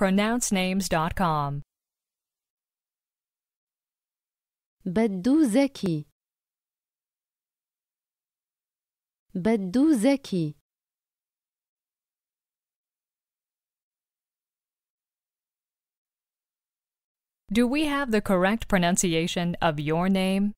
pronouncenames.com Baddou Zaki Baddou Zaki Do we have the correct pronunciation of your name?